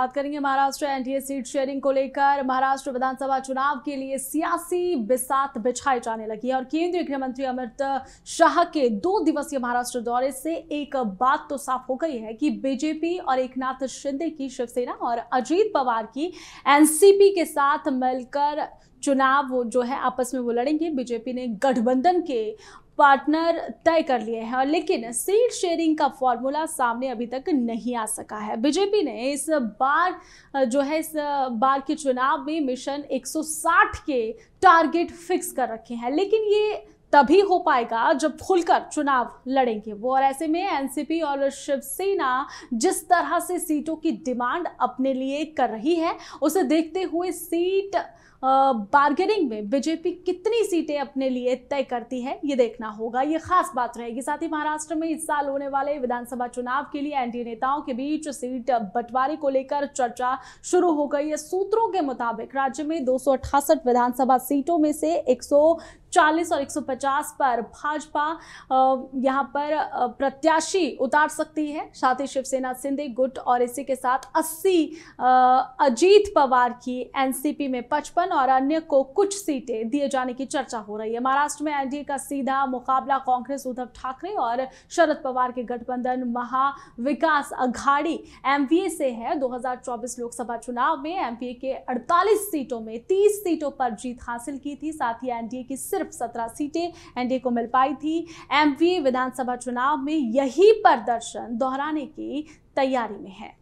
बात करेंगे Maharashtra NDA seat sharing को लेकर महाराष्ट्र विधानसभा चुनाव के लिए सियासी बिसात बिछाए जाने लगी है और केंद्रीय गृह मंत्री अमित शाह के दो दिवसीय महाराष्ट्र दौरे से एक बात तो साफ हो गई है कि बीजेपी और एकनाथ शिंदे की शिवसेना और अजीत पवार की एनसीपी के साथ मिलकर चुनाव जो है आपस में वो लड़ेंगे बीजेपी ने गठबंधन के पार्टनर तय कर लिए हैं और लेकिन सीट शेयरिंग का फॉर्मूला सामने अभी तक नहीं आ सका है बीजेपी ने इस बार जो है इस बार के चुनाव में मिशन 160 के टारगेट फिक्स कर रखे हैं लेकिन ये तभी हो पाएगा जब खुलकर चुनाव लड़ेंगे वो और ऐसे में एनसीपी और शिवसेना जिस तरह से सीटों की डिमांड अपने लिए कर रही है उसे देखते हुए सीट बार्गेनिंग में बीजेपी कितनी सीटें अपने लिए तय करती है ये देखना होगा ये खास बात रहेगी साथ ही महाराष्ट्र में इस साल होने वाले विधानसभा चुनाव के लिए एनडीए नेताओं के बीच सीट बंटवारे को लेकर चर्चा शुरू हो गई है सूत्रों के मुताबिक राज्य में दो विधानसभा सीटों में से एक 40 और 150 पर भाजपा यहाँ पर प्रत्याशी उतार सकती है साथ ही शिवसेना सिंधे गुट और इसी के साथ 80 अजीत पवार की एनसीपी में गठबंधन और अन्य को कुछ सीटें दिए जाने की चर्चा हो रही है महाराष्ट्र में एनडीए का सीधा मुकाबला कांग्रेस उद्धव ठाकरे और शरद पवार के गठबंधन महाविकास अघाड़ी एमवीए से है 2024 लोकसभा चुनाव में एमपीए के 48 सीटों में 30 सीटों पर जीत हासिल की थी साथ ही एनडीए की सिर्फ सत्रह सीटें एनडीए को मिल पाई थी एमवीए विधानसभा चुनाव में यही प्रदर्शन दोहराने की तैयारी में है